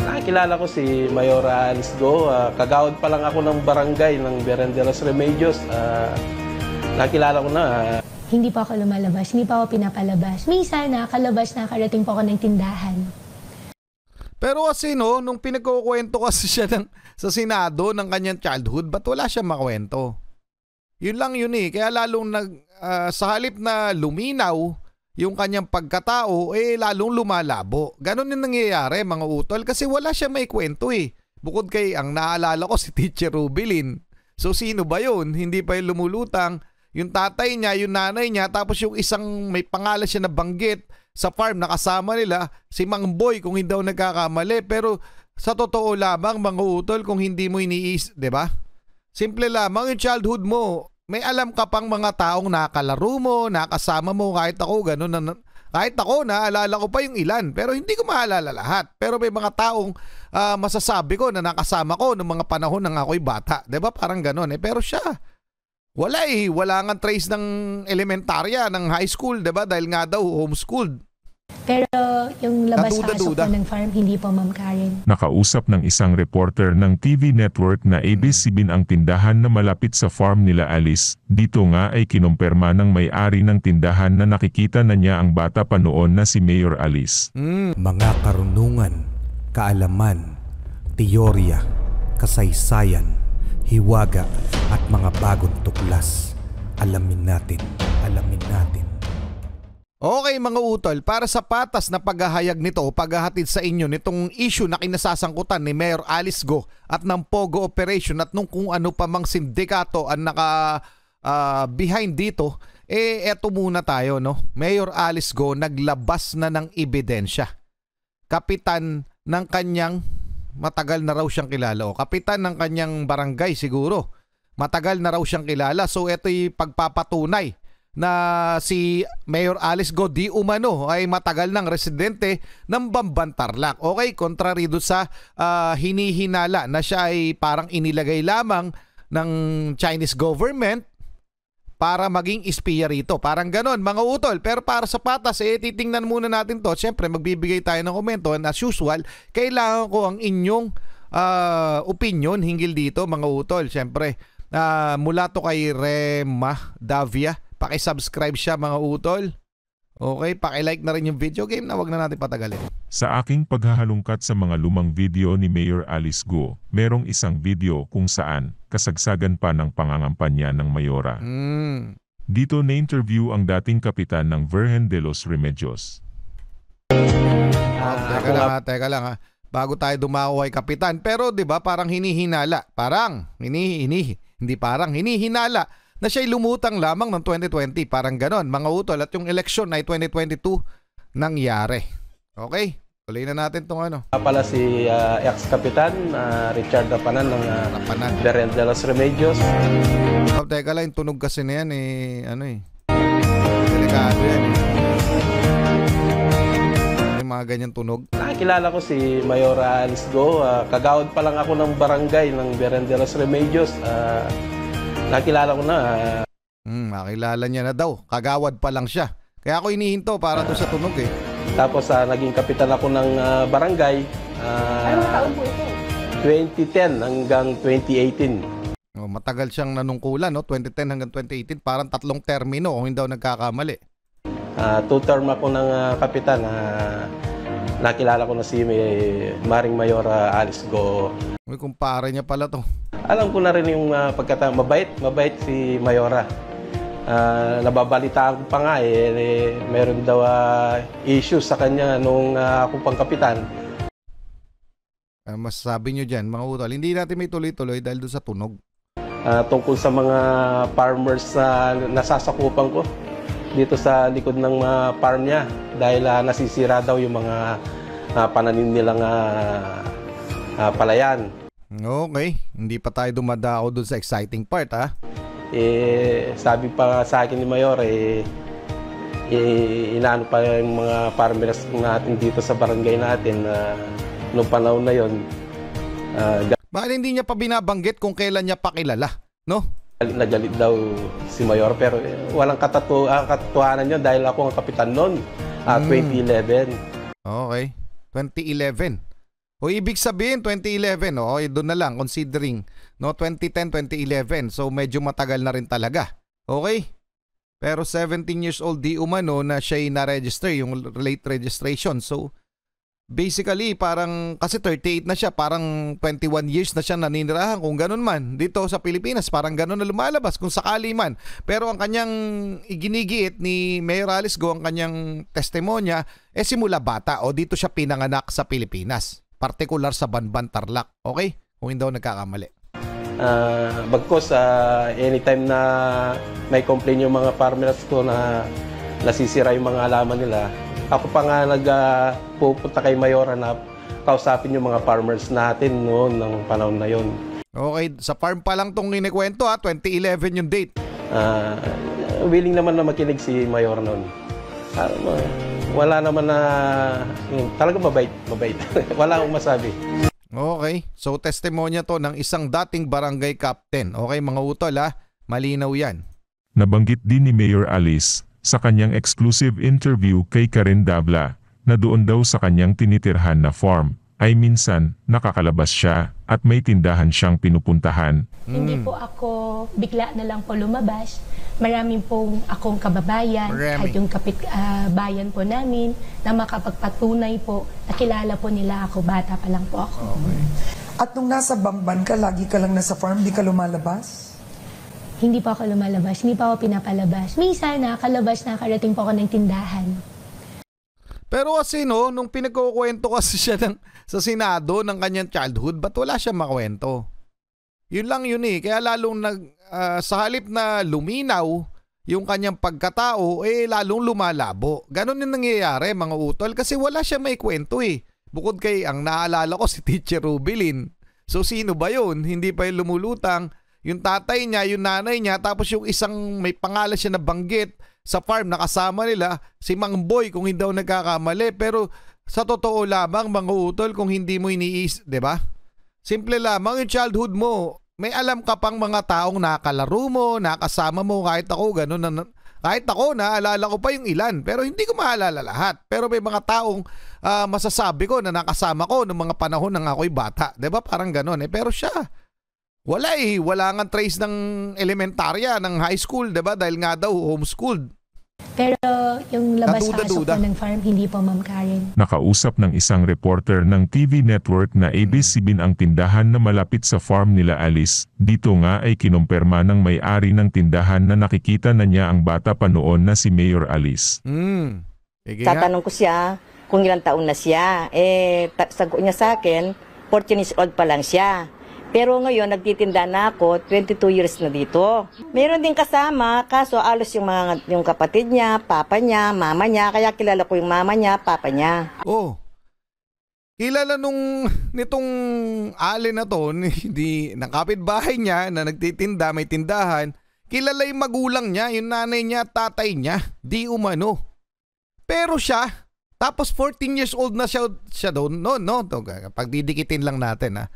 Nakakilala ko si Mayora Alisgo. Uh, ah, kagawad pa lang ako ng barangay ng Berenderos Remedios. Uh, ah, nakilala ko na. Uh, hindi pa ako lumalabas, hindi pa ako pinapalabas. Minsan, nakakalabas, nakarating po ako ng tindahan. Pero kasi no, nung pinagkukwento kasi siya ng, sa Senado ng kanyang childhood, ba't wala siya makwento? Yun lang yun eh. Kaya lalong nag, uh, sa halip na luminaw, yung kanyang pagkatao eh lalong lumalabo. Ganon yung nangyayari mga utol kasi wala siya may kwento eh. Bukod kay ang naalala ko si Teacher Rubilin. So sino ba yun? Hindi pa yung lumulutang. Yung tatay niya, yung nanay niya, tapos yung isang may pangalan siya na banggit sa farm na kasama nila, si Mang Boy kung hindi daw nagkakamali. Pero sa totoo lamang mga utol kung hindi mo iniis, 'di ba? Simple lamang yung childhood mo, may alam ka pang mga taong nakalaro mo, nakasama mo kahit ako ganun na kahit ako naalala ko pa yung ilan pero hindi ko maalala lahat. Pero may mga taong uh, masasabi ko na nakasama ko noong mga panahon nang ako'y bata, 'di ba? Parang ganun eh. Pero siya wala eh, wala nga trace ng elementarya, ng high school, 'di ba? Dahil nga daw homeschooled. Pero yung labas-pasok po ng farm, hindi po Ma'am Karen. Nakausap ng isang reporter ng TV network na ABCBN ang tindahan na malapit sa farm nila Alice. Dito nga ay kinumpirma ng may-ari ng tindahan na nakikita na niya ang bata pa noon na si Mayor Alice. Mm. Mga karunungan, kaalaman, teorya, kasaysayan, hiwaga at mga bagong tuklas. Alamin natin Okay mga utol, para sa patas na paghahayag nito o paghahatid sa inyo nitong issue na kinasasangkutan ni Mayor Alice Go at ng Pogo Operation at nung kung ano pa mang sindikato ang naka uh, behind dito, eh eto muna tayo no. Mayor Alice Go naglabas na ng ebidensya. Kapitan ng kanyang matagal na raw siyang kilala o kapitan ng kanyang barangay siguro. Matagal na raw siyang kilala so ito'y pagpapatunay na si Mayor Alice Go di umano ay matagal ng residente ng Bambantarlac. Okay, contrary do sa uh, hinihinala na siya ay parang inilagay lamang ng Chinese government para maging espiya rito. Parang ganon, mga utol. Pero para sa patas, eh, titingnan muna natin to. Siyempre, magbibigay tayo ng komento. And as usual, kailangan ko ang inyong uh, opinion hinggil dito, mga utol. Siyempre, uh, mula to kay Rema Davia Paki-subscribe siya mga utol. Okay, paki-like na rin yung video game na wag na natin patagalin. Sa aking paghahalungkat sa mga lumang video ni Mayor Alice Go, merong isang video kung saan kasagsagan pa ng pangangampanya ng Mayora. Mm. Dito na-interview ang dating kapitan ng Virgen de los Remedios. Ah, teka lang ha, ah, teka lang ha. Ah. Bago tayo dumako kay kapitan, pero 'di ba parang hinihinala, parang hinihinih, hindi parang hinihinala na siya'y lumutang lamang ng 2020. Parang ganon, mga utol. At yung election ay 2022 nangyari. Okay? Tuloy na natin itong ano. Pala si uh, ex-kapitan uh, Richard Dapanan ng uh, ah, Rapanan. de los Remedios. Oh, teka lang, yung tunog kasi na yan eh, ano eh. Delikado yan eh. Ano yung mga ganyan tunog. Nakakilala ko si Mayor Alice Go. Uh, kagawad pa lang ako ng barangay ng Darren Remedios. Uh, Nakilala ko na. Ah. Hmm, makilala niya na daw. Kagawad pa lang siya. Kaya ako inihinto para doon sa tunog eh. Tapos uh, naging kapitan ako ng uh, barangay. Uh, Anong taon po ito? 2010 hanggang 2018. Oh, matagal siyang nanungkulan, no? 2010 hanggang 2018. Parang tatlong termino kung hindi daw nagkakamali. Uh, two-term ako ng uh, kapitan. Uh, nakilala ko na si eh, Maring Mayora Alice Go. Uy, kumpare niya pala to alam ko na rin yung uh, pagkata mabait, mabait si Mayora. Uh, ah, nababalitaan ko pa nga eh, eh meron daw uh, ah, issues sa kanya nung uh, ako pang kapitan. Uh, masasabi nyo dyan, mga utol, hindi natin may tuloy-tuloy dahil doon sa tunog. Uh, tungkol sa mga farmers na nasasakupan ko dito sa likod ng uh, farm niya dahil uh, nasisira daw yung mga uh, pananim nilang uh, uh, palayan. Okay, hindi pa tayo dumadao doon sa exciting part ha. Eh, sabi pa nga sa akin ni Mayor, eh, eh inaano pa yung mga farmers natin dito sa barangay natin na uh, noong panahon na yon. Uh, ah, Bakit hindi niya pa binabanggit kung kailan niya pakilala, no? Nagalit daw si Mayor pero eh, walang katatu uh, katotohanan yun dahil ako ang kapitan noon, uh, 2011. Okay, 2011. O ibig sabihin 2011, oh, eh, doon na lang considering no 2010, 2011. So medyo matagal na rin talaga. Okay? Pero 17 years old di umano na siya na-register yung late registration. So basically parang kasi 38 na siya, parang 21 years na siya naninirahan kung ganun man. Dito sa Pilipinas parang ganun na lumalabas kung sakali man. Pero ang kanyang iginigiit ni Mayor Alice Go ang kanyang testimonya eh simula bata o dito siya pinanganak sa Pilipinas partikular sa Banban Tarlac. Okay? Kung hindi daw nagkakamali. Uh, bagkos, uh, anytime na may complain yung mga farmers ko na nasisira yung mga halaman nila, ako pa nga nagpupunta ah, uh, kay Mayor na kausapin yung mga farmers natin noon ng panahon na yon. Okay, sa farm pa lang tong inikwento ha, 2011 yung date. Uh, willing naman na makinig si Mayor noon. Para mo, wala naman na, yun, talaga mabait, mabait. wala akong masabi. Okay, so testimonya to ng isang dating barangay captain. Okay mga utol ha, ah, malinaw yan. Nabanggit din ni Mayor Alice sa kanyang exclusive interview kay Karen Dabla na doon daw sa kanyang tinitirhan na farm ay minsan nakakalabas siya at may tindahan siyang pinupuntahan. Hindi hmm. po ako bigla na lang po lumabas. Maraming po akong kababayan Marami. at yung kapit ah, bayan po namin na makapagpatunay po nakilala po nila ako. Bata pa lang po ako. At nung nasa Bamban ka, lagi ka lang nasa farm, di ka lumalabas? Hindi po ako lumalabas, hindi po ako pinapalabas. Minsan na karating po ako ng tindahan. Pero kasi no, nung pinagkukwento kasi siya ng, sa Senado ng kanyang childhood, ba't wala siya makwento? Yun lang yun eh. Kaya lalong nag, uh, sa halip na luminaw yung kanyang pagkatao, eh lalong lumalabo. Ganon yung nangyayari mga utol kasi wala siya may kwento eh. Bukod kay ang naalala ko si Teacher Rubilin. So sino ba yun? Hindi pa yung lumulutang. Yung tatay niya, yung nanay niya, tapos yung isang may pangalan siya na banggit sa farm nakasama nila si Mang Boy kung hindi daw nagkakamali pero sa totoo lamang mga utol kung hindi mo iniis, 'di ba? Simple lamang yung childhood mo. May alam ka pang mga taong nakalaro mo, nakasama mo kahit ako ganun na kahit ako naalala ko pa yung ilan pero hindi ko maalala lahat. Pero may mga taong uh, masasabi ko na nakasama ko noong mga panahon nang ako'y bata, 'di ba? Parang ganun eh. Pero siya, wala eh, wala nga trace ng elementarya, ng high school, 'di ba? Dahil nga daw homeschooled. Pero yung labas-pasok po ng farm, hindi po Ma'am Karen. Nakausap ng isang reporter ng TV network na ABCBN ang tindahan na malapit sa farm nila Alice. Dito nga ay kinumpirma ng may-ari ng tindahan na nakikita na niya ang bata pa noon na si Mayor Alice. Mm. Sige Tatanong ko siya kung ilang taon na siya. Eh, sagot niya sa akin, 14 years old pa lang siya. Pero ngayon, nagtitinda na ako, 22 years na dito. Meron din kasama, kaso alos yung, mga, yung kapatid niya, papa niya, mama niya, kaya kilala ko yung mama niya, papa niya. Oh, kilala nung nitong ale na to, hindi ng kapitbahay niya na nagtitinda, may tindahan, kilala yung magulang niya, yung nanay niya, tatay niya, di umano. Pero siya, tapos 14 years old na siya, siya doon, no, no, pagdidikitin lang natin ha. Ah.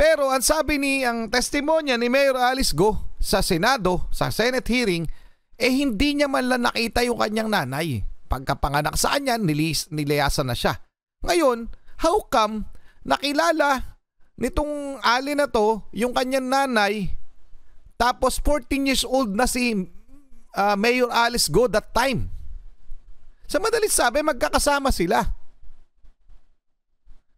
Pero ang sabi ni ang testimonya ni Mayor Alice Go sa Senado, sa Senate hearing, eh hindi niya man lang nakita yung kanyang nanay. Pagkapanganak sa kanya, nilis, nilayasan na siya. Ngayon, how come nakilala nitong ali na to yung kanyang nanay tapos 14 years old na si uh, Mayor Alice Go that time. Sa madaling sabi, magkakasama sila.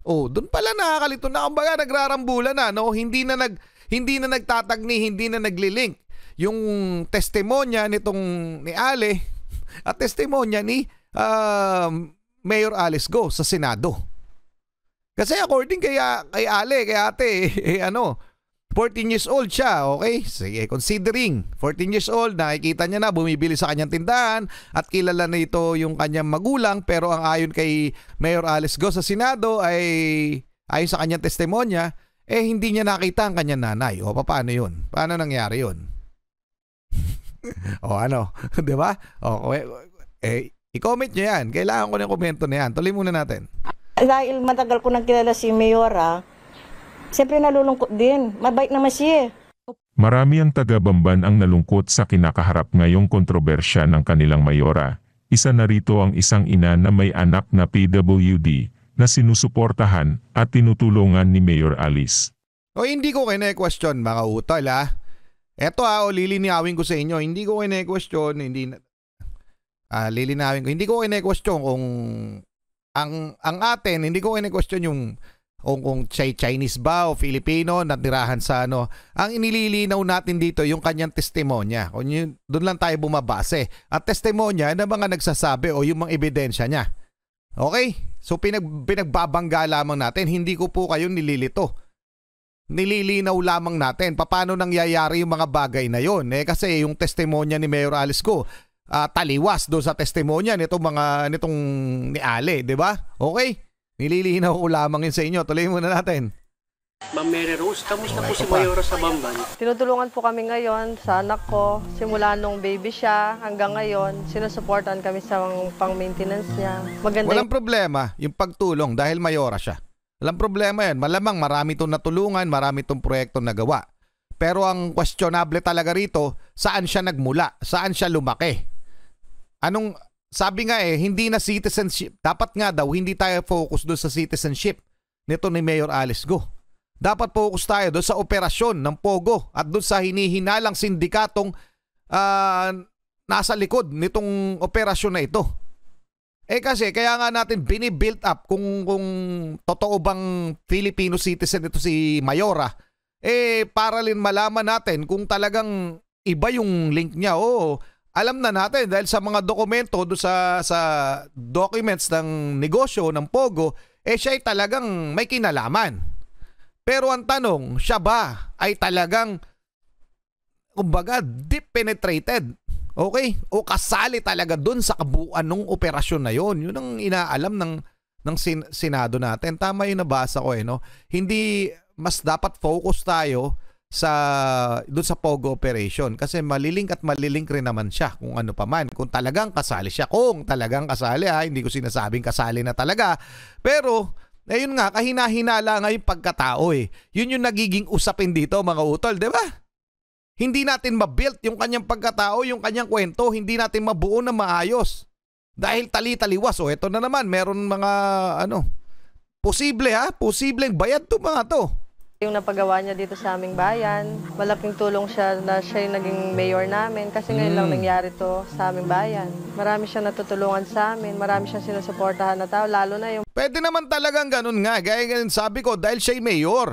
Oh, doon pala nakakalito na kumbaga nagrarambulan na no, hindi na nag hindi na nagtatagni, hindi na nagli-link yung testimonya nitong ni Ale at testimonya ni uh, Mayor Alice Go sa Senado. Kasi according kay, kay Ale, kay ate, eh, ano, 14 years old siya, okay? Sige, considering 14 years old, nakikita niya na bumibili sa kanyang tindahan at kilala na ito yung kanyang magulang pero ang ayon kay Mayor Alice Go sa Senado ay ayon sa kanyang testimonya, eh hindi niya nakita ang kanyang nanay. O paano yun? Paano nangyari yun? o ano, 'di ba? O eh i-comment niyo 'yan. Kailangan ko ng komento na 'yan. Tuloy muna natin. Dahil matagal ko nang kilala si Mayor, Mayora, ah, Siyempre nalulungkot din. Mabait naman siya. Eh. Marami ang taga-bamban ang nalungkot sa kinakaharap ngayong kontrobersya ng kanilang mayora. Isa na rito ang isang ina na may anak na PWD na sinusuportahan at tinutulungan ni Mayor Alice. O hindi ko kine-question mga utol ha. Ah. Eto ha, ah, o lilinawin ko sa inyo, hindi ko kine-question, hindi na... Ah, lilinawin ko, hindi ko kine-question kung ang ang atin, hindi ko kine-question yung o kung Chinese ba o Filipino tirahan sa ano. Ang inililinaw natin dito yung kanyang testimonya. Doon lang tayo bumabase. At testimonya ng mga nagsasabi o yung mga ebidensya niya. Okay? So pinag, pinagbabangga lamang natin. Hindi ko po kayo nililito. Nililinaw lamang natin paano nangyayari yung mga bagay na yon. Eh, kasi yung testimonya ni Mayor Alice ko, uh, ah, taliwas doon sa testimonya nitong mga nitong ni Ale, 'di ba? Okay? Nililinaw ko lamang yun sa inyo. Tuloy muna natin. Ma'am Mary Rose, kamusta po si Mayora sa Bamban? Tinutulungan po kami ngayon sa anak ko. Simula nung baby siya hanggang ngayon, sinusuportan kami sa pang-maintenance niya. Maganda Walang problema yung pagtulong dahil Mayora siya. Walang problema yan. Malamang marami itong natulungan, marami itong proyekto nagawa. Pero ang questionable talaga rito, saan siya nagmula? Saan siya lumaki? Anong sabi nga eh, hindi na citizenship. Dapat nga daw, hindi tayo focus doon sa citizenship nito ni Mayor Alice Go. Dapat focus tayo doon sa operasyon ng POGO at doon sa hinihinalang sindikatong uh, nasa likod nitong operasyon na ito. Eh kasi kaya nga natin binibuild up kung kung totoo bang Filipino citizen ito si Mayora. Eh para rin malaman natin kung talagang iba yung link niya o oh, alam na natin dahil sa mga dokumento do sa sa documents ng negosyo ng Pogo eh siya ay talagang may kinalaman. Pero ang tanong, siya ba ay talagang kumbaga deep penetrated? Okay? O kasali talaga doon sa kabuuan ng operasyon na yon. Yun ang inaalam ng ng sin- Senado natin. Tama yung nabasa ko eh, no? Hindi mas dapat focus tayo sa doon sa Pogo operation kasi malilink at malilink rin naman siya kung ano pa man kung talagang kasali siya kung talagang kasali ha ah, hindi ko sinasabing kasali na talaga pero ayun nga kahinahinala hinala nga yung pagkatao eh yun yung nagiging usapin dito mga utol di ba hindi natin mabuilt yung kanyang pagkatao yung kanyang kwento hindi natin mabuo na maayos dahil tali-taliwas o oh, eto na naman meron mga ano posible ha ah, posibleng bayad to mga to yung napagawa niya dito sa aming bayan, malaking tulong siya na siya yung naging mayor namin kasi ngayon lang mm. nangyari to sa aming bayan. Marami siyang natutulungan sa amin, marami siyang sinusuportahan na tao, lalo na yung... Pwede naman talagang ganun nga, gaya nga sabi ko dahil siya yung mayor.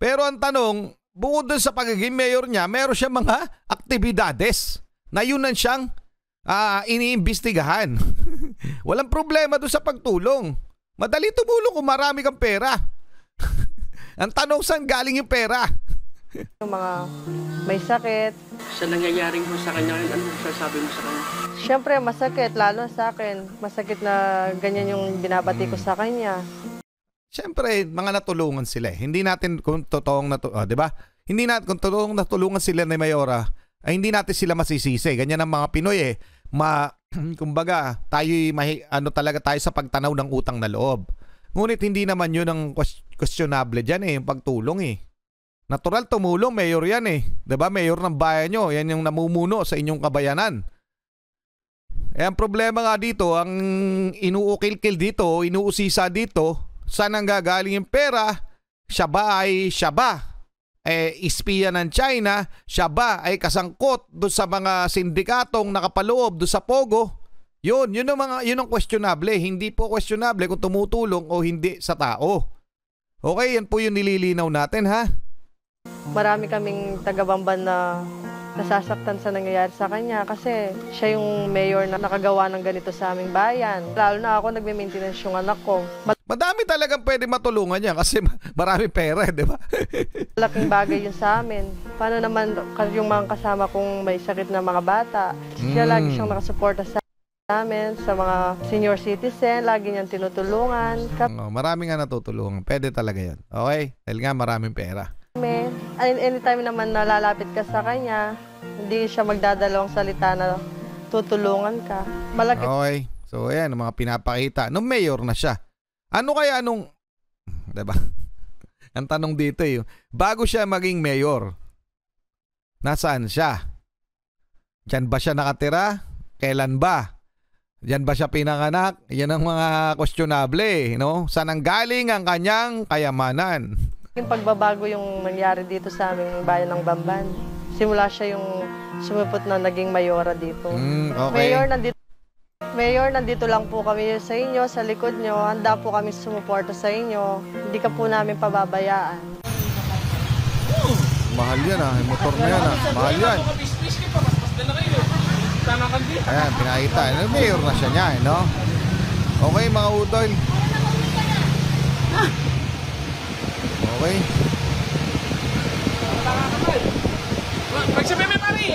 Pero ang tanong, bukod dun sa pagiging mayor niya, meron siya mga aktibidades na yun yunan siyang uh, iniimbestigahan. Walang problema doon sa pagtulong. Madali tumulong kung marami kang pera. Ang tanong, saan galing yung pera? yung mga may sakit. Sa nangyayaring mo sa kanya, ano sasabi mo sa kanya? Siyempre, masakit, lalo sa akin. Masakit na ganyan yung binabati ko hmm. sa kanya. Siyempre, mga natulungan sila. Eh. Hindi natin kung totoong natulungan, oh, di ba? Hindi natin kung totoong natulungan sila ni Mayora, ay hindi natin sila masisisi. Ganyan ang mga Pinoy eh. Ma, kumbaga, tayo ano talaga tayo sa pagtanaw ng utang na loob. Ngunit hindi naman yun ang questionable dyan eh, yung pagtulong eh. Natural tumulong, mayor yan eh. ba diba? mayor ng bayan nyo, yan yung namumuno sa inyong kabayanan. Eh, ang problema nga dito, ang inuukilkil dito, inuusisa dito, saan ang gagaling yung pera? Siya ba ay siya ba? Eh, ispiya ng China, siya ba ay kasangkot do sa mga sindikatong nakapaloob do sa Pogo? Yun, yun ang mga yun ang questionable, hindi po questionable kung tumutulong o hindi sa tao. Okay, yan po yung nililinaw natin ha. Marami kaming taga-Bamban na nasasaktan sa nangyayari sa kanya kasi siya yung mayor na nakagawa ng ganito sa aming bayan. Lalo na ako nagme-maintenance yung anak ko. Madami talagang pwede matulungan niya kasi marami pera, eh, di ba? Malaking bagay yun sa amin. Paano naman yung mga kasama kong may sakit na mga bata? Siya mm. lagi siyang nakasuporta sa namin sa mga senior citizen, lagi niyang tinutulungan. Oh, marami nga natutulungan. Pwede talaga yan. Okay? Dahil nga maraming pera. Kami, anytime naman nalalapit ka sa kanya, hindi siya magdadalawang salita na tutulungan ka. Malaki. Okay. So, ayan, mga pinapakita. Nung mayor na siya, ano kaya nung... Diba? Ang tanong dito yung, eh. bago siya maging mayor, nasaan siya? Diyan ba siya nakatira? Kailan ba? Yan ba siya pinanganak? Yan ang mga questionable, no? Saan ang galing ang kanyang kayamanan? Yung pagbabago yung nangyari dito sa aming bayan ng Bamban. Simula siya yung sumipot na naging mayora dito. Mm, okay. Mayor, nandito, Mayor, nandito lang po kami sa inyo, sa likod nyo. Handa po kami sumuporta sa inyo. Hindi ka po namin pababayaan. Mahal yan ah, yung motor na yan ah. Mahal yan. Mas, mas Ayan, pinakita. Ano, mayor na siya niya, eh, no? Okay, mga utol. Okay. Magsabi may pari!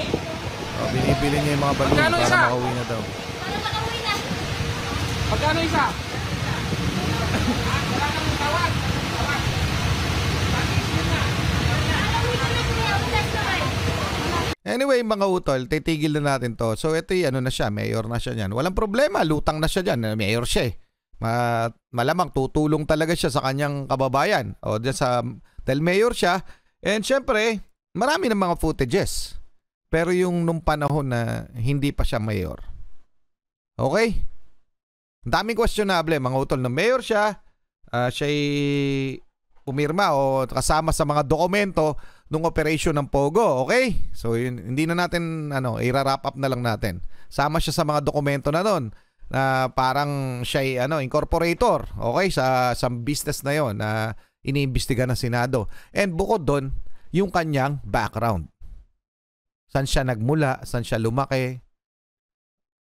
Oh, binibili niya yung mga balloon Magkano para isa? makauwi na daw. Magkano isa? Wala nang tawag. Anyway, mga utol, titigil na natin to. So ito yung ano na siya, mayor na siya niyan. Walang problema, lutang na siya diyan, mayor siya eh. Ma malamang tutulong talaga siya sa kanyang kababayan. O diyan sa dahil mayor siya. And syempre, marami ng mga footages. Pero yung nung panahon na hindi pa siya mayor. Okay? Ang daming questionable, mga utol na mayor siya. Uh, ah, siya pumirma o kasama sa mga dokumento nung operation ng Pogo, okay? So yun, hindi na natin ano, i-wrap up na lang natin. Sama siya sa mga dokumento na noon na parang siya ay ano, incorporator, okay, sa sa business na 'yon na iniimbestiga ng Senado. And bukod doon, yung kanyang background. San siya nagmula, san siya lumaki,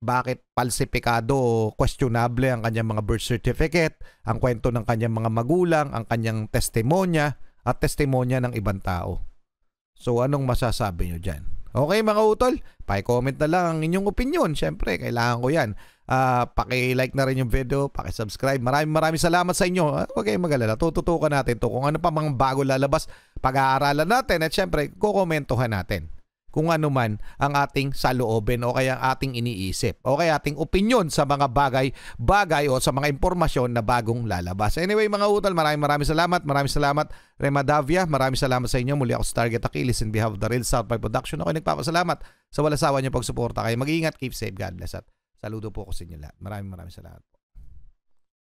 bakit palsipikado o questionable ang kanyang mga birth certificate, ang kwento ng kanyang mga magulang, ang kanyang testimonya at testimonya ng ibang tao. So anong masasabi nyo dyan? Okay mga utol, paki-comment na lang ang inyong opinion. Siyempre, kailangan ko yan. Uh, paki-like na rin yung video, paki-subscribe. Maraming maraming salamat sa inyo. Uh, huwag kayong magalala, Tututukan natin to kung ano pa mga bago lalabas. Pag-aaralan natin at siyempre, kukomentohan natin kung ano man ang ating saloobin o kaya ang ating iniisip o kaya ating opinion sa mga bagay-bagay o sa mga impormasyon na bagong lalabas. Anyway mga utal, maraming maraming salamat. Maraming salamat Remadavia. Maraming salamat sa inyo. Muli ako si Target Akilis in behalf of the Real South by Production. Ako nagpapasalamat sa walasawa niyo pagsuporta kayo. Mag-iingat, keep safe, God bless at saludo po ako sa inyo lahat. Maraming maraming salamat po.